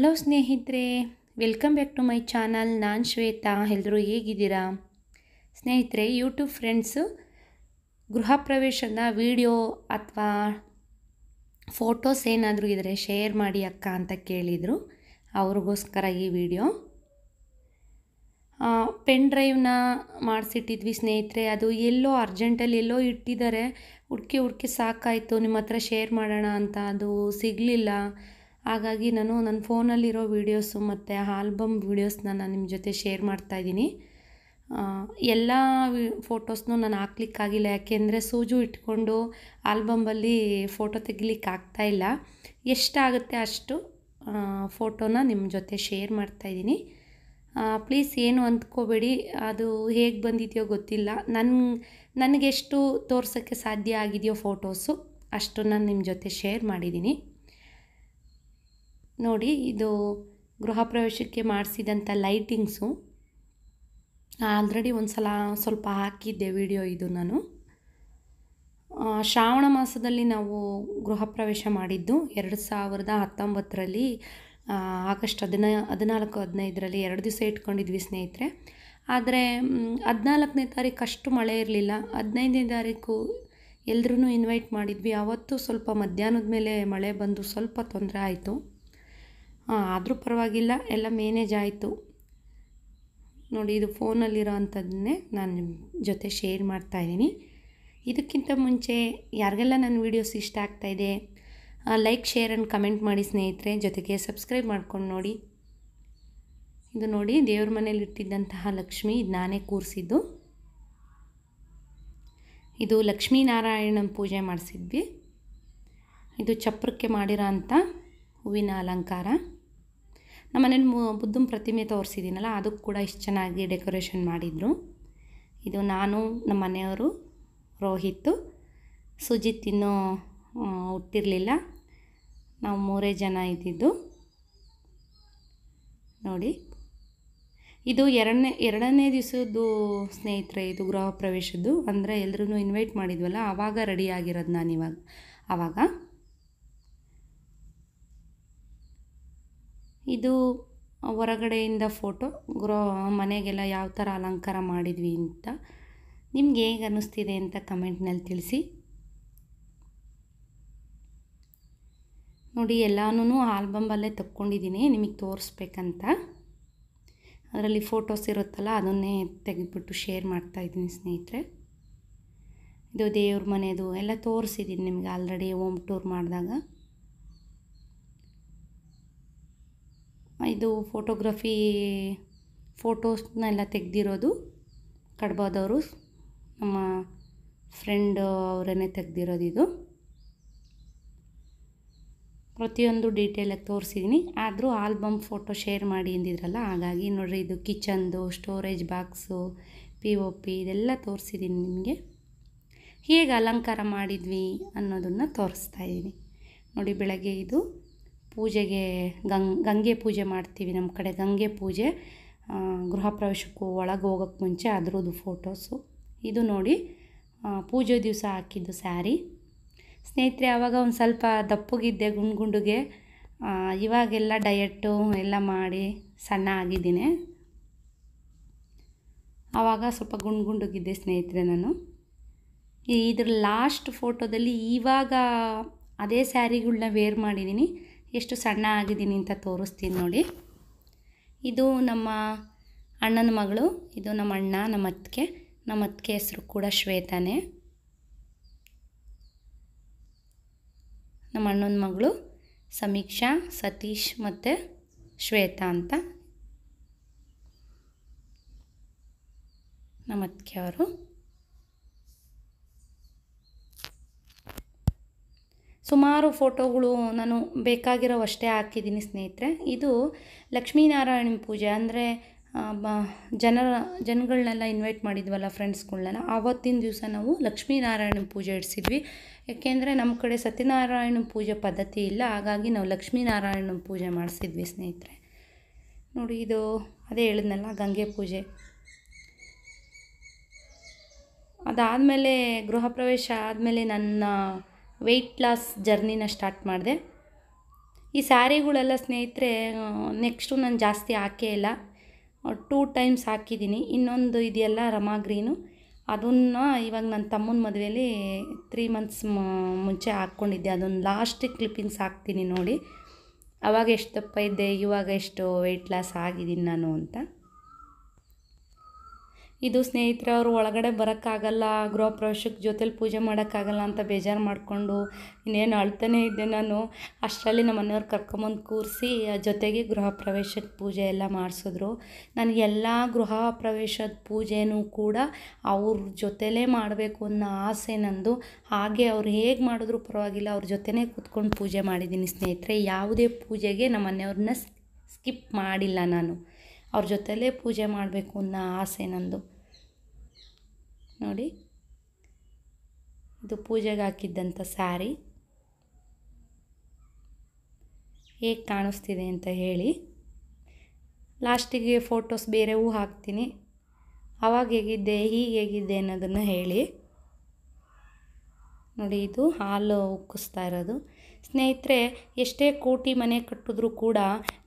hello ಸ್ನೇಹಿತರೆ welcome back to my channel ನಾನು ಶ್ವೇತಾ ಎಲ್ಲರೂ ಹೇಗಿದ್ದೀರಾ ಸ್ನೇಹಿತರೆ ಯೂಟ್ಯೂಬ್ ಫ್ರೆಂಡ್ಸು ಗೃಹ ಪ್ರವೇಶದ ವೀಡಿಯೋ ಅಥವಾ ಫೋಟೋಸ್ ಏನಾದರೂ ಇದ್ದರೆ ಶೇರ್ ಮಾಡಿ ಅಕ್ಕ ಅಂತ ಕೇಳಿದರು ಅವ್ರಿಗೋಸ್ಕರ ಈ ವಿಡಿಯೋ ಪೆನ್ ಡ್ರೈವ್ನ ಮಾಡಿಸಿಟ್ಟಿದ್ವಿ ಸ್ನೇಹಿತರೆ ಅದು ಎಲ್ಲೋ ಅರ್ಜೆಂಟಲ್ಲಿ ಎಲ್ಲೋ ಇಟ್ಟಿದ್ದಾರೆ ಹುಡುಕಿ ಹುಡುಕಿ ಸಾಕಾಯಿತು ನಿಮ್ಮ ಹತ್ರ ಶೇರ್ ಮಾಡೋಣ ಅಂತ ಅದು ಸಿಗಲಿಲ್ಲ ಹಾಗಾಗಿ ನಾನು ನನ್ನ ಫೋನಲ್ಲಿರೋ ವೀಡಿಯೋಸು ಮತ್ತು ಆಲ್ಬಮ್ ವೀಡಿಯೋಸ್ನ ನಾನು ನಿಮ್ಮ ಜೊತೆ ಶೇರ್ ಮಾಡ್ತಾಯಿದ್ದೀನಿ ಎಲ್ಲ ವಿ ಫೋಟೋಸ್ನೂ ನಾನು ಹಾಕ್ಲಿಕ್ಕಾಗಿಲ್ಲ ಯಾಕೆಂದರೆ ಸೂಜು ಇಟ್ಕೊಂಡು ಆಲ್ಬಂಬಲ್ಲಿ ಫೋಟೋ ತೆಗಿಲಿಕ್ಕೆ ಇಲ್ಲ ಎಷ್ಟಾಗುತ್ತೆ ಅಷ್ಟು ಫೋಟೋನ ನಿಮ್ಮ ಜೊತೆ ಶೇರ್ ಮಾಡ್ತಾಯಿದ್ದೀನಿ ಪ್ಲೀಸ್ ಏನು ಅಂದ್ಕೋಬೇಡಿ ಅದು ಹೇಗೆ ಬಂದಿದೆಯೋ ಗೊತ್ತಿಲ್ಲ ನನ್ನ ನನಗೆಷ್ಟು ತೋರ್ಸೋಕ್ಕೆ ಸಾಧ್ಯ ಆಗಿದೆಯೋ ಫೋಟೋಸು ಅಷ್ಟು ನಾನು ನಿಮ್ಮ ಜೊತೆ ಶೇರ್ ಮಾಡಿದ್ದೀನಿ ನೋಡಿ ಇದು ಗೃಹ ಪ್ರವೇಶಕ್ಕೆ ಮಾಡಿಸಿದಂಥ ಲೈಟಿಂಗ್ಸು ಆಲ್ರೆಡಿ ಒಂದು ಸಲ ಸ್ವಲ್ಪ ಹಾಕಿದ್ದೆ ವಿಡಿಯೋ ಇದು ನಾನು ಶ್ರಾವಣ ಮಾಸದಲ್ಲಿ ನಾವು ಗೃಹ ಪ್ರವೇಶ ಮಾಡಿದ್ದು ಎರಡು ಸಾವಿರದ ಹತ್ತೊಂಬತ್ತರಲ್ಲಿ ಆಗಸ್ಟ್ ಹದಿನ ಹದಿನಾಲ್ಕು ಹದಿನೈದರಲ್ಲಿ ಎರಡು ದಿವಸ ಇಟ್ಕೊಂಡಿದ್ವಿ ಸ್ನೇಹಿತರೆ ಆದರೆ ಹದಿನಾಲ್ಕನೇ ತಾರೀಕು ಅಷ್ಟು ಮಳೆ ಇರಲಿಲ್ಲ ಹದಿನೈದನೇ ತಾರೀಕು ಎಲ್ಲರೂ ಇನ್ವೈಟ್ ಮಾಡಿದ್ವಿ ಆವತ್ತು ಸ್ವಲ್ಪ ಮಧ್ಯಾಹ್ನದ ಮೇಲೆ ಮಳೆ ಬಂದು ಸ್ವಲ್ಪ ತೊಂದರೆ ಆಯಿತು ಹಾಂ ಆದರೂ ಪರವಾಗಿಲ್ಲ ಎಲ್ಲ ಮೇನೇಜ್ ಆಯಿತು ನೋಡಿ ಇದು ಫೋನಲ್ಲಿರೋ ಅಂಥದ್ದನ್ನೇ ನಾನು ಜೊತೆ ಶೇರ್ ಮಾಡ್ತಾಯಿದ್ದೀನಿ ಇದಕ್ಕಿಂತ ಮುಂಚೆ ಯಾರಿಗೆಲ್ಲ ನನ್ನ ವೀಡಿಯೋಸ್ ಇಷ್ಟ ಆಗ್ತಾ ಇದೆ ಲೈಕ್ ಶೇರ್ ಆ್ಯಂಡ್ ಕಮೆಂಟ್ ಮಾಡಿ ಸ್ನೇಹಿತರೆ ಜೊತೆಗೆ ಸಬ್ಸ್ಕ್ರೈಬ್ ಮಾಡ್ಕೊಂಡು ನೋಡಿ ಇದು ನೋಡಿ ದೇವ್ರ ಮನೇಲಿ ಇಟ್ಟಿದ್ದಂತಹ ಲಕ್ಷ್ಮಿ ಇದು ನಾನೇ ಕೂರಿಸಿದ್ದು ಇದು ಲಕ್ಷ್ಮೀನಾರಾಯಣನ ಪೂಜೆ ಮಾಡಿಸಿದ್ವಿ ಇದು ಚಪ್ರಕ್ಕೆ ಮಾಡಿರೋ ಅಂಥ ಹೂವಿನ ಅಲಂಕಾರ ನಮ್ಮ ಮು ಬುದ್ಧನ ಪ್ರತಿಮೆ ತೋರಿಸಿದ್ದೀನಲ್ಲ ಅದಕ್ಕೆ ಕೂಡ ಇಷ್ಟು ಚೆನ್ನಾಗಿ ಡೆಕೋರೇಷನ್ ಮಾಡಿದರು ಇದು ನಾನು ನಮ್ಮ ಮನೆಯವರು ರೋಹಿತ್ ಸುಜಿತ್ ಇನ್ನೂ ಹುಟ್ಟಿರಲಿಲ್ಲ ನಾವು ಮೂರೇ ಜನ ಇದ್ದಿದ್ದು ನೋಡಿ ಇದು ಎರಡನೇ ಎರಡನೇ ದಿವಸದ್ದು ಸ್ನೇಹಿತರೆ ಇದು ಗೃಹ ಪ್ರವೇಶದ್ದು ಅಂದರೆ ಎಲ್ಲರೂ ಇನ್ವೈಟ್ ಮಾಡಿದ್ವಲ್ಲ ಆವಾಗ ರೆಡಿ ಆಗಿರೋದು ನಾನಿವಾಗ ಆವಾಗ ಇದು ಹೊರಗಡೆಯಿಂದ ಫೋಟೋ ಗ್ರೋ ಮನೆಗೆಲ್ಲ ಯಾವ ಥರ ಅಲಂಕಾರ ಮಾಡಿದ್ವಿ ಅಂತ ನಿಮ್ಗೆ ಹೇಗೆ ಅನ್ನಿಸ್ತಿದೆ ಅಂತ ಕಮೆಂಟ್ನಲ್ಲಿ ತಿಳಿಸಿ ನೋಡಿ ಎಲ್ಲಾನು ಆಲ್ಬಮಲ್ಲೇ ತಕ್ಕೊಂಡಿದ್ದೀನಿ ನಿಮಗೆ ತೋರಿಸ್ಬೇಕಂತ ಅದರಲ್ಲಿ ಫೋಟೋಸ್ ಇರುತ್ತಲ್ಲ ಅದನ್ನೇ ತೆಗೆದುಬಿಟ್ಟು ಶೇರ್ ಮಾಡ್ತಾಯಿದ್ದೀನಿ ಸ್ನೇಹಿತರೆ ಇದು ದೇವ್ರ ಮನೆಯದು ಎಲ್ಲ ತೋರಿಸಿದ್ದೀನಿ ನಿಮಗೆ ಆಲ್ರೆಡಿ ಹೋಮ್ ಟೂರ್ ಮಾಡಿದಾಗ ಇದು ಫೋಟೋಗ್ರಫಿ ಫೋಟೋಸ್ನೆಲ್ಲ ತೆಗೆದಿರೋದು ಕಡ್ಬಾದವರು ನಮ್ಮ ಫ್ರೆಂಡ್ ಅವರನ್ನೇ ತೆಗೆದಿರೋದು ಇದು ಪ್ರತಿಯೊಂದು ಡೀಟೇಲಾಗಿ ತೋರಿಸಿದ್ದೀನಿ ಆದರೂ ಆಲ್ಬಮ್ ಫೋಟೋ ಶೇರ್ ಮಾಡಿ ಅಂದಿದ್ರಲ್ಲ ಹಾಗಾಗಿ ನೋಡಿರಿ ಇದು ಕಿಚನ್ದು storage box P O P ಇದೆಲ್ಲ ತೋರಿಸಿದ್ದೀನಿ ನಿಮಗೆ ಹೇಗೆ ಅಲಂಕಾರ ಮಾಡಿದ್ವಿ ಅನ್ನೋದನ್ನು ತೋರಿಸ್ತಾ ಇದ್ದೀನಿ ನೋಡಿ ಬೆಳಗ್ಗೆ ಇದು ಪೂಜೆಗೆ ಗಂಗ್ ಗಂಗೆ ಪೂಜೆ ಮಾಡ್ತೀವಿ ನಮ್ಮ ಕಡೆ ಗಂಗೆ ಪೂಜೆ ಗೃಹ ಪ್ರವೇಶಕ್ಕೂ ಒಳಗೆ ಹೋಗೋಕ್ಕೆ ಮುಂಚೆ ಅದರದ್ದು ಫೋಟೋಸು ಇದು ನೋಡಿ ಪೂಜೆ ದಿವಸ ಹಾಕಿದ್ದು ಸ್ಯಾರಿ ಸ್ನೇಹಿತರೆ ಆವಾಗ ಒಂದು ಸ್ವಲ್ಪ ದಪ್ಪಗಿದ್ದೆ ಗುಂಡು ಗುಂಡುಗೆ ಇವಾಗೆಲ್ಲ ಡಯೆಟ್ಟು ಎಲ್ಲ ಮಾಡಿ ಸಣ್ಣ ಆಗಿದ್ದೀನಿ ಆವಾಗ ಸ್ವಲ್ಪ ಗುಂಡು ಸ್ನೇಹಿತರೆ ನಾನು ಇದ್ರ ಲಾಸ್ಟ್ ಫೋಟೋದಲ್ಲಿ ಇವಾಗ ಅದೇ ಸ್ಯಾರಿಗಳನ್ನ ವೇರ್ ಮಾಡಿದ್ದೀನಿ ಎಷ್ಟು ಸಣ್ಣ ಆಗಿದ್ದೀನಿ ಅಂತ ತೋರಿಸ್ತೀನಿ ನೋಡಿ ಇದು ನಮ್ಮ ಅಣ್ಣನ ಮಗಳು ಇದು ನಮ್ಮ ಅಣ್ಣ ನಮ್ಮ ಅತ್ತಿಗೆ ನಮ್ಮ ಅತ್ತಿಗೆ ಹೆಸರು ಕೂಡ ಶ್ವೇತಾನೇ ನಮ್ಮ ಅಣ್ಣನ ಮಗಳು ಸಮೀಕ್ಷಾ ಸತೀಶ್ ಮತ್ತು ಶ್ವೇತಾ ಅಂತ ನಮ್ಮ ಅತ್ತಿಗೆ ಅವರು ಸುಮಾರು ಫೋಟೋಗಳು ನಾನು ಅಷ್ಟೇ ಹಾಕಿದ್ದೀನಿ ಸ್ನೇಹಿತರೆ ಇದು ಲಕ್ಷ್ಮೀನಾರಾಯಣ ಪೂಜೆ ಅಂದರೆ ಬ ಜನರ ಜನಗಳನ್ನೆಲ್ಲ ಇನ್ವೈಟ್ ಮಾಡಿದ್ವಲ್ಲ ಫ್ರೆಂಡ್ಸ್ಗಳನ್ನೆಲ್ಲ ಆವತ್ತಿನ ದಿವಸ ನಾವು ಲಕ್ಷ್ಮೀನಾರಾಯಣ ಪೂಜೆ ಇಡಿಸಿದ್ವಿ ಯಾಕೆಂದರೆ ನಮ್ಮ ಕಡೆ ಸತ್ಯನಾರಾಯಣ ಪೂಜೆ ಪದ್ಧತಿ ಇಲ್ಲ ಹಾಗಾಗಿ ನಾವು ಲಕ್ಷ್ಮೀನಾರಾಯಣ ಪೂಜೆ ಮಾಡಿಸಿದ್ವಿ ಸ್ನೇಹಿತರೆ ನೋಡಿ ಇದು ಅದೇ ಹೇಳಿದ್ನಲ್ಲ ಗಂಗೆ ಪೂಜೆ ಅದಾದಮೇಲೆ ಗೃಹ ಪ್ರವೇಶ ಆದಮೇಲೆ ನನ್ನ ವೆಯ್ಟ್ ಲಾಸ್ ಜರ್ನಿನ ಸ್ಟಾರ್ಟ್ ಮಾಡಿದೆ ಈ ಸ್ಯಾರಿಗಳೆಲ್ಲ ಸ್ನೇಹಿತರೆ ನೆಕ್ಸ್ಟು ನಾನು ಜಾಸ್ತಿ ಹಾಕೇ ಇಲ್ಲ ಟೂ ಟೈಮ್ಸ್ ಹಾಕಿದ್ದೀನಿ ಇನ್ನೊಂದು ಇದೆಯಲ್ಲ ರಮಾ ಗ್ರೀನು ಅದನ್ನು ಇವಾಗ ನನ್ನ ತಮ್ಮನ ಮದುವೆಯಲ್ಲಿ ತ್ರೀ ಮಂತ್ಸ್ ಮುಂಚೆ ಹಾಕ್ಕೊಂಡಿದ್ದೆ ಅದೊಂದು ಲಾಸ್ಟ್ ಕ್ಲಿಪ್ಪಿಂಗ್ಸ್ ಹಾಕ್ತೀನಿ ನೋಡಿ ಅವಾಗ ಎಷ್ಟು ದಪ್ಪ ಇದ್ದೆ ಇವಾಗ ಎಷ್ಟು ವೆಯ್ಟ್ ಲಾಸ್ ಆಗಿದ್ದೀನಿ ನಾನು ಅಂತ ಇದು ಅವರು ಒಳಗಡೆ ಬರೋಕ್ಕಾಗಲ್ಲ ಗೃಹ ಪ್ರವೇಶಕ್ಕೆ ಜೊತೆಲಿ ಪೂಜೆ ಮಾಡೋಕ್ಕಾಗಲ್ಲ ಅಂತ ಬೇಜಾರು ಮಾಡಿಕೊಂಡು ಇನ್ನೇನು ಅಳ್ತಾನೆ ಇದ್ದೆ ನಾನು ಅಷ್ಟರಲ್ಲಿ ನಮ್ಮ ಮನೆಯವ್ರು ಕರ್ಕೊಂಬಂದು ಕೂರಿಸಿ ಜೊತೆಗೆ ಗೃಹ ಪ್ರವೇಶಕ್ಕೆ ಪೂಜೆ ಎಲ್ಲ ಮಾಡಿಸಿದ್ರು ನನಗೆಲ್ಲ ಗೃಹ ಪ್ರವೇಶದ ಪೂಜೆನೂ ಕೂಡ ಅವ್ರ ಜೊತೆಲೇ ಮಾಡಬೇಕು ಅನ್ನೋ ಆಸೆ ನಂದು ಹಾಗೆ ಅವ್ರು ಹೇಗೆ ಮಾಡಿದ್ರು ಪರವಾಗಿಲ್ಲ ಅವ್ರ ಜೊತೆನೇ ಕೂತ್ಕೊಂಡು ಪೂಜೆ ಮಾಡಿದ್ದೀನಿ ಸ್ನೇಹಿತರೆ ಯಾವುದೇ ಪೂಜೆಗೆ ನಮ್ಮ ಮನೆಯವ್ರನ್ನ ಸ್ಕಿಪ್ ಮಾಡಿಲ್ಲ ನಾನು ಅವ್ರ ಜೊತೆಲೇ ಪೂಜೆ ಮಾಡಬೇಕು ಅನ್ನೋ ಆಸೆ ನಂದು ನೋಡಿ ಇದು ಪೂಜೆಗೆ ಹಾಕಿದ್ದಂಥ ಸ್ಯಾರಿ ಹೇಗೆ ಕಾಣಿಸ್ತಿದೆ ಅಂತ ಹೇಳಿ ಲಾಸ್ಟಿಗೆ ಫೋಟೋಸ್ ಹೂ ಹಾಕ್ತೀನಿ ಆವಾಗ ಹೇಗಿದ್ದೆ ಹೀಗೆ ಹೇಗಿದೆ ಅನ್ನೋದನ್ನು ಹೇಳಿ ನೋಡಿ ಇದು ಹಾಲು ಉಕ್ಕಿಸ್ತಾ ಇರೋದು ಸ್ನೇಹಿತರೆ ಎಷ್ಟೇ ಕೋಟಿ ಮನೆ ಕಟ್ಟಿದ್ರೂ ಕೂಡ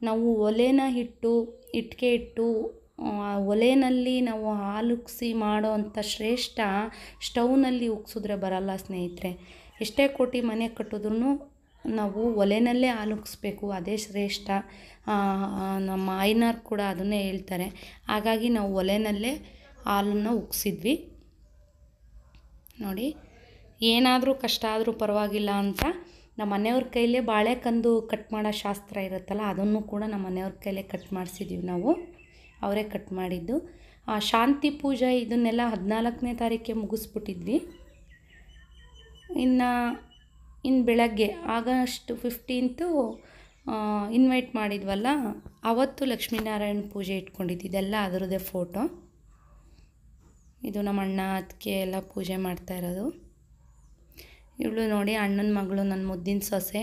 ನಾವು ಒಲೆನ ಇಟ್ಟು ಇಟ್ಟಿಗೆ ಇಟ್ಟು ಒಲೆಯಲ್ಲಿ ನಾವು ಹಾಲು ಮಾಡೋ ಅಂಥ ಶ್ರೇಷ್ಠ ಸ್ಟೌವ್ನಲ್ಲಿ ಉಗ್ಸಿದ್ರೆ ಬರಲ್ಲ ಸ್ನೇಹಿತರೆ ಎಷ್ಟೇ ಕೋಟಿ ಮನೆ ಕಟ್ಟಿದ್ರು ನಾವು ಒಲೆಯಲ್ಲೇ ಹಾಲು ಅದೇ ಶ್ರೇಷ್ಠ ನಮ್ಮ ಆಯ್ನಾರು ಕೂಡ ಅದನ್ನೇ ಹೇಳ್ತಾರೆ ಹಾಗಾಗಿ ನಾವು ಒಲೆಯಲ್ಲೇ ಹಾಲನ್ನು ಉಗ್ಸಿದ್ವಿ ನೋಡಿ ಏನಾದರೂ ಕಷ್ಟ ಆದರೂ ಪರವಾಗಿಲ್ಲ ಅಂತ ನಮ್ಮ ಮನೆಯವ್ರ ಕೈಲೇ ಬಾಳೆಕಂದು ಕಟ್ ಮಾಡೋ ಶಾಸ್ತ್ರ ಇರುತ್ತಲ್ಲ ಅದನ್ನು ಕೂಡ ನಮ್ಮ ಮನೆಯವ್ರ ಕೈಲೇ ಕಟ್ ಮಾಡಿಸಿದ್ದೀವಿ ನಾವು ಅವರೇ ಕಟ್ ಮಾಡಿದ್ದು ಆ ಶಾಂತಿ ಪೂಜೆ ಇದನ್ನೆಲ್ಲ ಹದಿನಾಲ್ಕನೇ ತಾರೀಕಿಗೆ ಮುಗಿಸ್ಬಿಟ್ಟಿದ್ವಿ ಇನ್ನು ಇನ್ನು ಬೆಳಗ್ಗೆ ಆಗಸ್ಟ್ ಫಿಫ್ಟೀನ್ತು ಇನ್ವೈಟ್ ಮಾಡಿದ್ವಲ್ಲ ಅವತ್ತು ಲಕ್ಷ್ಮೀನಾರಾಯಣ ಪೂಜೆ ಇಟ್ಕೊಂಡಿದ್ದು ಇದೆಲ್ಲ ಅದರದೇ ಫೋಟೋ ಇದು ನಮ್ಮ ಅಣ್ಣ ಅದಕ್ಕೆ ಎಲ್ಲ ಪೂಜೆ ಮಾಡ್ತಾ ಇರೋದು ಇವಳು ನೋಡಿ ಅಣ್ಣನ ಮಗಳು ನನ್ನ ಮುದ್ದಿನ ಸೊಸೆ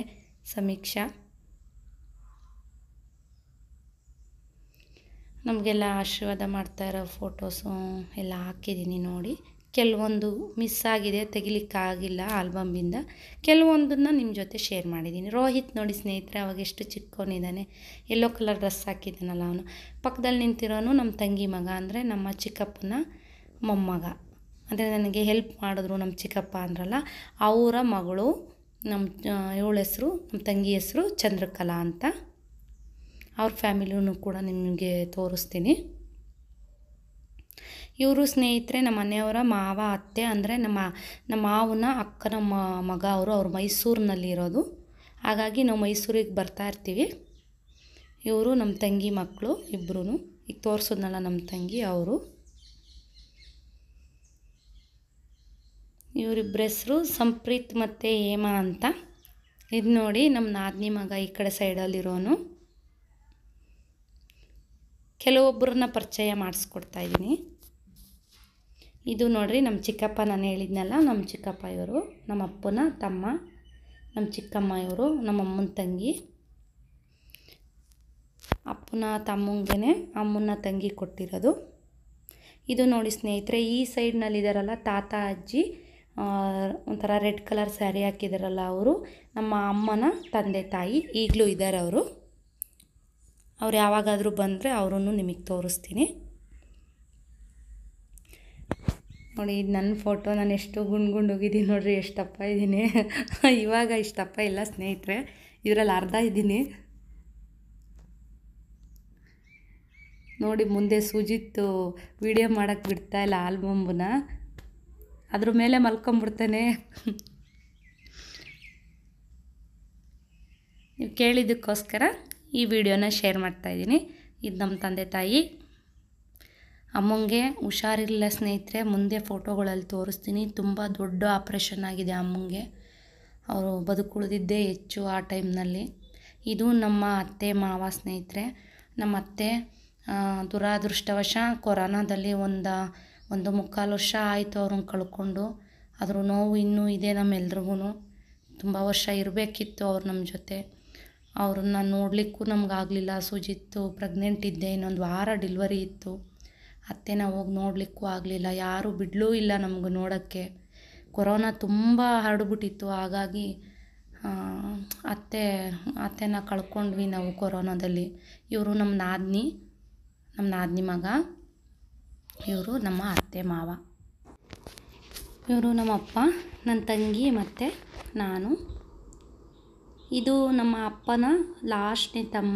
ಸಮೀಕ್ಷಾ ನಮಗೆಲ್ಲ ಆಶೀರ್ವಾದ ಮಾಡ್ತಾ ಇರೋ ಫೋಟೋಸು ಎಲ್ಲ ಹಾಕಿದ್ದೀನಿ ನೋಡಿ ಕೆಲವೊಂದು ಮಿಸ್ ಆಗಿದೆ ತೆಗಿಲಿಕ್ಕಾಗಿಲ್ಲ ಆಲ್ಬಮ್ಮಿಂದ ಕೆಲವೊಂದನ್ನ ನಿಮ್ಮ ಜೊತೆ ಶೇರ್ ಮಾಡಿದ್ದೀನಿ ರೋಹಿತ್ ನೋಡಿ ಸ್ನೇಹಿತರೆ ಅವಾಗ ಎಷ್ಟು ಚಿಕ್ಕವನಿದ್ದಾನೆ ಯೆಲ್ಲೋ ಕಲರ್ ಡ್ರೆಸ್ ಹಾಕಿದ್ದಾನಲ್ಲ ಅವನು ಪಕ್ಕದಲ್ಲಿ ನಿಂತಿರೋನು ನಮ್ಮ ತಂಗಿ ಮಗ ಅಂದರೆ ನಮ್ಮ ಚಿಕ್ಕಪ್ಪನ ಮೊಮ್ಮಗ ಅಂದರೆ ನನಗೆ ಹೆಲ್ಪ್ ಮಾಡಿದ್ರು ನಮ್ಮ ಚಿಕ್ಕಪ್ಪ ಅಂದ್ರಲ್ಲ ಅವರ ಮಗಳು ನಮ್ಮ ಇವಳ ಹೆಸರು ನಮ್ಮ ತಂಗಿ ಹೆಸರು ಚಂದ್ರಕಲಾ ಅಂತ ಅವ್ರ ಫ್ಯಾಮಿಲಿಯೂ ಕೂಡ ನಿಮಗೆ ತೋರಿಸ್ತೀನಿ ಇವರು ಸ್ನೇಹಿತರೆ ನಮ್ಮ ಮನೆಯವರ ಮಾವ ಅತ್ತೆ ಅಂದರೆ ನಮ್ಮ ನಮ್ಮ ಮಾವನ ಅಕ್ಕನ ಮಗ ಅವರು ಅವ್ರು ಮೈಸೂರಿನಲ್ಲಿ ಇರೋದು ಹಾಗಾಗಿ ನಾವು ಮೈಸೂರಿಗೆ ಬರ್ತಾಯಿರ್ತೀವಿ ಇವರು ನಮ್ಮ ತಂಗಿ ಮಕ್ಕಳು ಇಬ್ಬರೂ ಈಗ ತೋರಿಸೋದ್ನಲ್ಲ ನಮ್ಮ ತಂಗಿ ಅವರು ಇವರಿಬ್ಬರ ಹೆಸರು ಸಂಪ್ರೀತ್ ಮತ್ತು ಹೇಮಾ ಅಂತ ಇದು ನೋಡಿ ನಮ್ಮ ನಾದಿನಿ ಮಗ ಈ ಕಡೆ ಸೈಡಲ್ಲಿರೋನು ಕೆಲವೊಬ್ಬರನ್ನ ಪರಿಚಯ ಮಾಡಿಸ್ಕೊಡ್ತಾ ಇದ್ದೀನಿ ಇದು ನೋಡಿರಿ ನಮ್ಮ ಚಿಕ್ಕಪ್ಪ ನಾನು ಹೇಳಿದ್ನಲ್ಲ ನಮ್ಮ ಚಿಕ್ಕಪ್ಪ ಇವರು ನಮ್ಮ ಅಪ್ಪನ ತಮ್ಮ ನಮ್ಮ ಚಿಕ್ಕಮ್ಮ ಇವರು ನಮ್ಮ ಅಮ್ಮನ ತಂಗಿ ಅಪ್ಪನ ತಮ್ಮಂಗೆ ಅಮ್ಮನ ತಂಗಿ ಕೊಟ್ಟಿರೋದು ಇದು ನೋಡಿ ಸ್ನೇಹಿತರೆ ಈ ಸೈಡ್ನಲ್ಲಿದ್ದಾರಲ್ಲ ತಾತ ಅಜ್ಜಿ ಒಂಥರ ರೆಡ್ ಕಲರ್ ಸ್ಯಾರಿ ಹಾಕಿದಾರಲ್ಲ ಅವರು ನಮ್ಮ ಅಮ್ಮನ ತಂದೆ ತಾಯಿ ಈಗಲೂ ಇದ್ದಾರೆ ಅವರು ಅವ್ರು ಯಾವಾಗಾದರೂ ಬಂದರೆ ಅವರನ್ನು ನಿಮಗೆ ತೋರಿಸ್ತೀನಿ ನೋಡಿ ಇದು ನನ್ನ ಫೋಟೋ ನಾನು ಎಷ್ಟು ಗುಂಡು ಗುಂಡು ಹೋಗಿದ್ದೀನಿ ನೋಡಿರಿ ಎಷ್ಟಪ್ಪ ಇದ್ದೀನಿ ಇವಾಗ ಇಷ್ಟಪ್ಪ ಇಲ್ಲ ಸ್ನೇಹಿತರೆ ಇದರಲ್ಲಿ ಅರ್ಧ ಇದ್ದೀನಿ ನೋಡಿ ಮುಂದೆ ಸುಜಿತ್ ವಿಡಿಯೋ ಮಾಡೋಕ್ಕೆ ಇಲ್ಲ ಆಲ್ಬಮ್ನ ಅದ್ರ ಮೇಲೆ ಮಲ್ಕೊಂಬಿಡ್ತಾನೆ ನೀವು ಕೇಳಿದ್ದಕ್ಕೋಸ್ಕರ ಈ ವಿಡಿಯೋನ ಶೇರ್ ಮಾಡ್ತಾಯಿದ್ದೀನಿ ಇದು ನಮ್ಮ ತಂದೆ ತಾಯಿ ಅಮ್ಮಂಗೆ ಹುಷಾರಿಲ್ಲ ಸ್ನೇಹಿತರೆ ಮುಂದೆ ಫೋಟೋಗಳಲ್ಲಿ ತೋರಿಸ್ತೀನಿ ತುಂಬ ದೊಡ್ಡ ಆಪ್ರೇಷನ್ ಆಗಿದೆ ಅಮ್ಮಂಗೆ ಅವರು ಬದುಕುಳಿದಿದ್ದೇ ಹೆಚ್ಚು ಆ ಟೈಮ್ನಲ್ಲಿ ಇದು ನಮ್ಮ ಅತ್ತೆ ಮಾವ ಸ್ನೇಹಿತರೆ ನಮ್ಮ ಅತ್ತೆ ದುರಾದೃಷ್ಟವಶ ಕೊರೋನಾದಲ್ಲಿ ಒಂದು ಒಂದು ಮುಕ್ಕಾಲು ವರ್ಷ ಆಯಿತು ಅವ್ರನ್ನ ಕಳ್ಕೊಂಡು ಅದ್ರ ನೋವು ಇನ್ನೂ ಇದೆ ನಮ್ಮೆಲ್ರಿಗೂ ತುಂಬ ವರ್ಷ ಇರಬೇಕಿತ್ತು ಅವ್ರು ನಮ್ಮ ಜೊತೆ ಅವ್ರನ್ನ ನೋಡಲಿಕ್ಕೂ ಆಗಲಿಲ್ಲ ಸುಜಿತ್ತು ಪ್ರೆಗ್ನೆಂಟ್ ಇದ್ದೆ ಇನ್ನೊಂದು ವಾರ ಡಿಲ್ವರಿ ಇತ್ತು ಅತ್ತೆನ ಹೋಗಿ ನೋಡಲಿಕ್ಕೂ ಆಗಲಿಲ್ಲ ಯಾರೂ ಬಿಡಲೂ ಇಲ್ಲ ನಮಗೆ ನೋಡೋಕ್ಕೆ ಕೊರೋನಾ ತುಂಬ ಹರಡ್ಬಿಟ್ಟಿತ್ತು ಹಾಗಾಗಿ ಅತ್ತೆ ಅತ್ತೆನ ಕಳ್ಕೊಂಡ್ವಿ ನಾವು ಕೊರೋನಾದಲ್ಲಿ ಇವರು ನಮ್ಮ ನಾದಿನಿ ನಮ್ಮ ನಾದಿನಿ ಮಗ ಇವರು ನಮ್ಮ ಅತ್ತೆ ಮಾವ ಇವರು ನಮ್ಮ ಅಪ್ಪ ನನ್ನ ತಂಗಿ ಮತ್ತು ನಾನು ಇದು ನಮ್ಮ ಅಪ್ಪನ ಲಾಸ್ಟ್ನೇ ತಮ್ಮ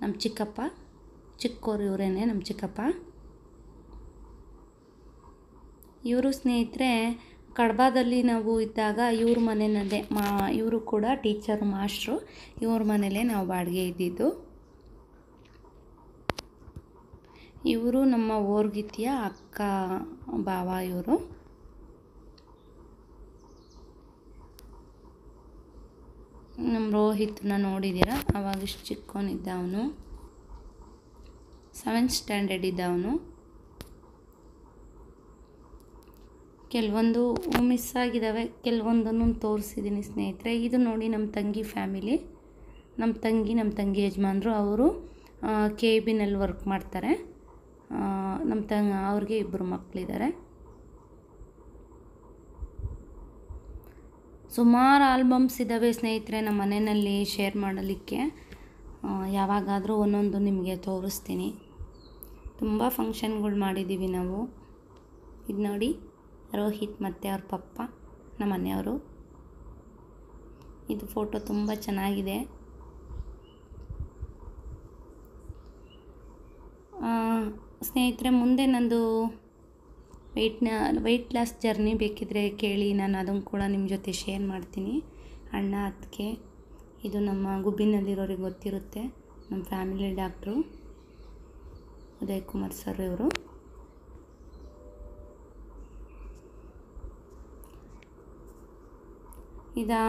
ನಮ್ಮ ಚಿಕ್ಕಪ್ಪ ಚಿಕ್ಕೋರು ಇವರೇನೆ ನಮ್ಮ ಚಿಕ್ಕಪ್ಪ ಇವರು ಸ್ನೇಹಿತರೆ ಕಡಬಾದಲ್ಲಿ ನಾವು ಇದ್ದಾಗ ಇವ್ರ ಮನೆಯಲ್ಲೇ ಮಾ ಇವರು ಕೂಡ ಟೀಚರ್ ಮಾಸ್ಟ್ರು ಇವ್ರ ಮನೆಯಲ್ಲೇ ನಾವು ಬಾಡಿಗೆ ಇದ್ದಿದ್ದು ಇವರು ನಮ್ಮ ಓರ್ಗಿತಿಯ ಅಕ್ಕ ಭಾವ ಇವರು ನಮ್ಮ ರೋಹಿತ್ನ ನೋಡಿದ್ದೀರಾ ಅವಾಗ ಇಷ್ಟು ಚಿಕ್ಕವನಿದ್ದ ಅವನು ಸೆವೆಂತ್ ಸ್ಟ್ಯಾಂಡರ್ಡ್ ಇದ್ದ ಅವನು ಕೆಲವೊಂದು ಮಿಸ್ ಆಗಿದ್ದಾವೆ ಕೆಲವೊಂದನ್ನು ತೋರಿಸಿದ್ದೀನಿ ಸ್ನೇಹಿತರೆ ಇದು ನೋಡಿ ನಮ್ಮ ತಂಗಿ ಫ್ಯಾಮಿಲಿ ನಮ್ಮ ತಂಗಿ ನಮ್ಮ ತಂಗಿ ಯಜಮಾನರು ಅವರು ಕೆ ಬಿನಲ್ಲಿ ವರ್ಕ್ ಮಾಡ್ತಾರೆ ನಮ್ಮ ತಂಗ ಅವ್ರಿಗೆ ಇಬ್ಬರು ಮಕ್ಕಳಿದ್ದಾರೆ ಸುಮಾರು ಆಲ್ಬಮ್ಸ್ ಇದ್ದಾವೆ ಸ್ನೇಹಿತರೆ ನಮ್ಮ ಮನೆಯಲ್ಲಿ ಶೇರ್ ಮಾಡಲಿಕ್ಕೆ ಯಾವಾಗಾದರೂ ಒಂದೊಂದು ನಿಮಗೆ ತೋರಿಸ್ತೀನಿ ತುಂಬ ಫಂಕ್ಷನ್ಗಳು ಮಾಡಿದ್ದೀವಿ ನಾವು ಇದು ನೋಡಿ ರೋಹಿತ್ ಮತ್ತು ಅವ್ರ ಪಪ್ಪ ನಮ್ಮ ಮನೆಯವರು ಇದು ಫೋಟೋ ತುಂಬ ಚೆನ್ನಾಗಿದೆ ಸ್ನೇಹಿತರೆ ಮುಂದೆ ನಂದು ವೆಯ್ಟ್ನ ವೆಯ್ಟ್ ಲಾಸ್ ಜರ್ನಿ ಬೇಕಿದ್ದರೆ ಕೇಳಿ ನಾನು ಅದನ್ನು ಕೂಡ ನಿಮ್ಮ ಜೊತೆ ಶೇರ್ ಮಾಡ್ತೀನಿ ಅಣ್ಣ ಅದಕ್ಕೆ ಇದು ನಮ್ಮ ಗುಬ್ಬಿನಲ್ಲಿರೋರಿಗೆ ಗೊತ್ತಿರುತ್ತೆ ನಮ್ಮ family doctor Uday Kumar sir ಇವರು ಇದು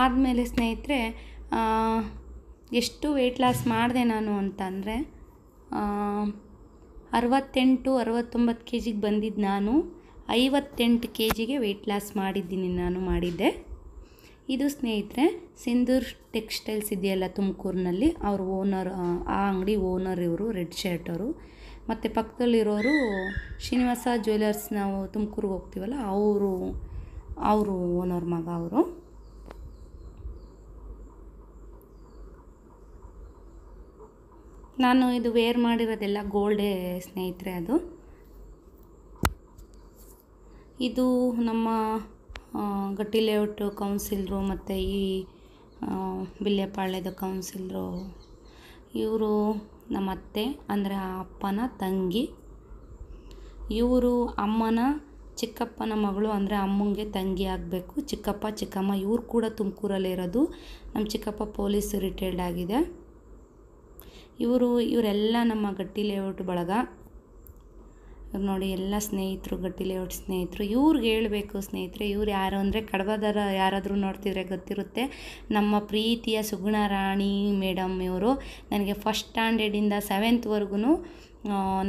ಆದಮೇಲೆ ಸ್ನೇಹಿತರೆ ಎಷ್ಟು ವೆಯ್ಟ್ ಲಾಸ್ ಮಾಡಿದೆ ನಾನು ಅಂತಂದರೆ ಅರವತ್ತೆಂಟು ಅರವತ್ತೊಂಬತ್ತು ಕೆ ಜಿಗೆ ಬಂದಿದ್ದು ನಾನು ಐವತ್ತೆಂಟು ಕೆ ಜಿಗೆ ವೆಯ್ಟ್ ಲಾಸ್ ಮಾಡಿದ್ದೀನಿ ನಾನು ಮಾಡಿದ್ದೆ ಇದು ಸ್ನೇಹಿತರೆ ಸಿಂಧೂರ್ ಟೆಕ್ಸ್ಟೈಲ್ಸ್ ಇದೆಯಲ್ಲ ತುಮಕೂರಿನಲ್ಲಿ ಅವ್ರ ಓನರ್ ಆ ಅಂಗಡಿ ಓನರ್ ಇವರು ರೆಡ್ ಶರ್ಟ್ ಅವರು ಮತ್ತು ಪಕ್ಕದಲ್ಲಿರೋರು ಶ್ರೀನಿವಾಸ ಜ್ಯುವೆಲರ್ಸ್ ನಾವು ತುಮಕೂರಿಗೆ ಹೋಗ್ತೀವಲ್ಲ ಅವರು ಅವರು ಓನರ್ ಮಗ ಅವರು ನಾನು ಇದು ವೇರ್ ಮಾಡಿರೋದೆಲ್ಲ ಗೋಲ್ಡೇ ಸ್ನೇಹಿತರೆ ಅದು ಇದು ನಮ್ಮ ಗಟ್ಟಿ ಲೇಔಟ್ ಕೌನ್ಸಿಲ್ರು ಮತ್ತು ಈ ಬಿಲ್ಲೆಪಾಳ್ಯದ ಕೌನ್ಸಿಲ್ರು ಇವರು ನಮ್ಮ ಅತ್ತೆ ಅಂದರೆ ಆ ಅಪ್ಪನ ತಂಗಿ ಇವರು ಅಮ್ಮನ ಚಿಕ್ಕಪ್ಪನ ಮಗಳು ಅಂದರೆ ಅಮ್ಮಂಗೆ ತಂಗಿ ಆಗಬೇಕು ಚಿಕ್ಕಪ್ಪ ಚಿಕ್ಕಮ್ಮ ಇವರು ಕೂಡ ತುಮಕೂರಲ್ಲಿರೋದು ನಮ್ಮ ಚಿಕ್ಕಪ್ಪ ಪೊಲೀಸ್ ರಿಟೈರ್ಡ್ ಆಗಿದೆ ಇವರು ಇವರೆಲ್ಲ ನಮ್ಮ ಗಟ್ಟಿ ಲೇಔಟ್ ಬಳಗ ಇವ್ರು ನೋಡಿ ಎಲ್ಲ ಸ್ನೇಹಿತರು ಗಟ್ಟಿ ಲೇಔಟ್ ಸ್ನೇಹಿತರು ಇವ್ರಿಗೆ ಹೇಳಬೇಕು ಸ್ನೇಹಿತರೆ ಇವ್ರು ಯಾರು ಅಂದರೆ ಕಡಬದರ ಯಾರಾದರೂ ನೋಡ್ತಿದ್ರೆ ಗೊತ್ತಿರುತ್ತೆ ನಮ್ಮ ಪ್ರೀತಿಯ ಸುಗುಣ ರಾಣಿ ಮೇಡಮ್ ಇವರು ನನಗೆ ಫಸ್ಟ್ ಸ್ಟ್ಯಾಂಡರ್ಡಿಂದ ಸೆವೆಂತ್ವರೆಗೂ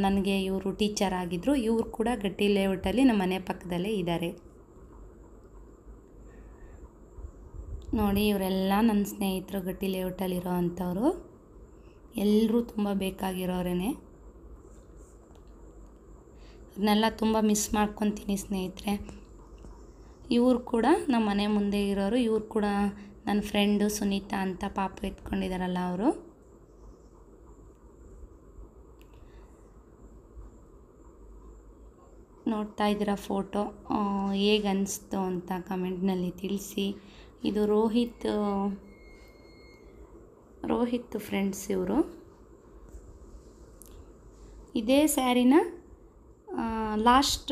ನನಗೆ ಇವರು ಟೀಚರ್ ಆಗಿದ್ದರು ಇವರು ಕೂಡ ಗಟ್ಟಿ ಲೇಔಟಲ್ಲಿ ನಮ್ಮ ಮನೆ ಪಕ್ಕದಲ್ಲೇ ಇದ್ದಾರೆ ನೋಡಿ ಇವರೆಲ್ಲ ನನ್ನ ಸ್ನೇಹಿತರು ಗಟ್ಟಿ ಲೇಔಟಲ್ಲಿರೋ ಅಂಥವ್ರು ಎಲ್ಲರೂ ತುಂಬ ಬೇಕಾಗಿರೋರೇ ಅದನ್ನೆಲ್ಲ ತುಂಬ ಮಿಸ್ ಮಾಡ್ಕೊತೀನಿ ಸ್ನೇಹಿತರೆ ಇವರು ಕೂಡ ನಮ್ಮ ಮನೆ ಮುಂದೆ ಇರೋರು ಇವರು ಕೂಡ ನನ್ನ ಫ್ರೆಂಡು ಸುನೀತಾ ಅಂತ ಪಾಪ ಎತ್ಕೊಂಡಿದ್ದಾರಲ್ಲ ಅವರು ನೋಡ್ತಾ ಇದ್ದೀರ ಫೋಟೋ ಹೇಗೆ ಅನ್ನಿಸ್ತು ಅಂತ ಕಮೆಂಟ್ನಲ್ಲಿ ತಿಳಿಸಿ ಇದು ರೋಹಿತ್ ರೋಹಿತ್ ಫ್ರೆಂಡ್ಸ್ ಇವರು ಇದೇ ಸ್ಯಾರಿನ ಲಾಸ್ಟ್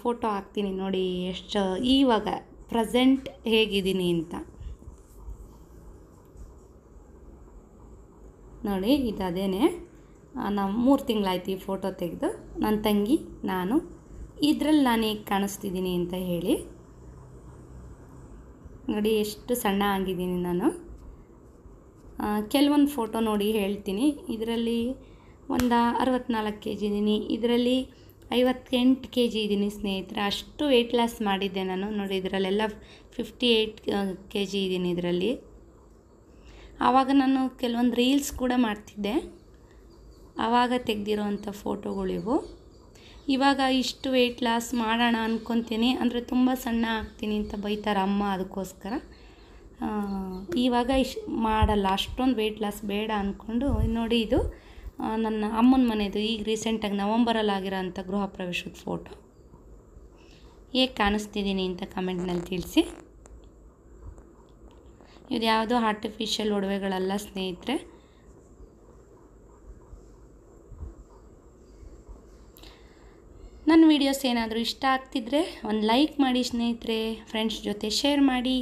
ಫೋಟೋ ಹಾಕ್ತೀನಿ ನೋಡಿ ಎಷ್ಟು ಈವಾಗ ಪ್ರೆಸೆಂಟ್ ಹೇಗಿದ್ದೀನಿ ಅಂತ ನೋಡಿ ಇದು ಅದೇನೇ ನಾವು ಮೂರು ತಿಂಗಳಾಯ್ತು ಈ ಫೋಟೋ ತೆಗೆದು ನನ್ನ ತಂಗಿ ನಾನು ಇದರಲ್ಲಿ ನಾನು ಈಗ ಕಾಣಿಸ್ತಿದ್ದೀನಿ ಅಂತ ಹೇಳಿ ನೋಡಿ ಎಷ್ಟು ಸಣ್ಣ ಆಗಿದ್ದೀನಿ ನಾನು ಕೆಲವೊಂದು ಫೋಟೋ ನೋಡಿ ಹೇಳ್ತೀನಿ ಇದರಲ್ಲಿ ಒಂದು ಅರವತ್ನಾಲ್ಕು ಕೆ ಜಿ ಇದ್ದೀನಿ ಇದರಲ್ಲಿ ಐವತ್ತೆಂಟು ಕೆ ಜಿ ಇದ್ದೀನಿ ಸ್ನೇಹಿತರೆ ಅಷ್ಟು ವೆಯ್ಟ್ ಲಾಸ್ ಮಾಡಿದ್ದೆ ನಾನು ನೋಡಿ ಇದರಲ್ಲೆಲ್ಲ ಫಿಫ್ಟಿ ಏಯ್ಟ್ ಕೆ ಜಿ ಇದ್ದೀನಿ ಇದರಲ್ಲಿ ಆವಾಗ ನಾನು ಕೆಲವೊಂದು ರೀಲ್ಸ್ ಕೂಡ ಮಾಡ್ತಿದ್ದೆ ಆವಾಗ ತೆಗೆದಿರೋವಂಥ ಫೋಟೋಗಳಿವು ಇವಾಗ ಇಷ್ಟು ವೆಯ್ಟ್ ಲಾಸ್ ಮಾಡೋಣ ಅಂದ್ಕೊತೀನಿ ಅಂದರೆ ತುಂಬ ಸಣ್ಣ ಆಗ್ತೀನಿ ಅಂತ ಬೈತಾರೆ ಅಮ್ಮ ಅದಕ್ಕೋಸ್ಕರ ಇವಾಗ ಇಶ್ ಮಾಡಲ್ಲ ಅಷ್ಟೊಂದು ವೆಯ್ಟ್ ಲಾಸ್ ಬೇಡ ಅಂದ್ಕೊಂಡು ನೋಡಿ ಇದು ನನ್ನ ಅಮ್ಮನ ಮನೆದು ಈಗ ರೀಸೆಂಟಾಗಿ ನವಂಬರಲ್ಲಿ ಆಗಿರೋ ಅಂಥ ಗೃಹ ಪ್ರವೇಶದ ಫೋಟೋ ಹೇಗೆ ಕಾಣಿಸ್ತಿದ್ದೀನಿ ಅಂತ ಕಮೆಂಟ್ನಲ್ಲಿ ತಿಳಿಸಿ ಇದು ಯಾವುದೋ ಆರ್ಟಿಫಿಷಿಯಲ್ ಒಡವೆಗಳಲ್ಲ ಸ್ನೇಹಿತರೆ ನನ್ನ ವೀಡಿಯೋಸ್ ಏನಾದರೂ ಇಷ್ಟ ಆಗ್ತಿದ್ರೆ ಒಂದು ಲೈಕ್ ಮಾಡಿ ಸ್ನೇಹಿತರೆ ಫ್ರೆಂಡ್ಸ್ ಜೊತೆ ಶೇರ್ ಮಾಡಿ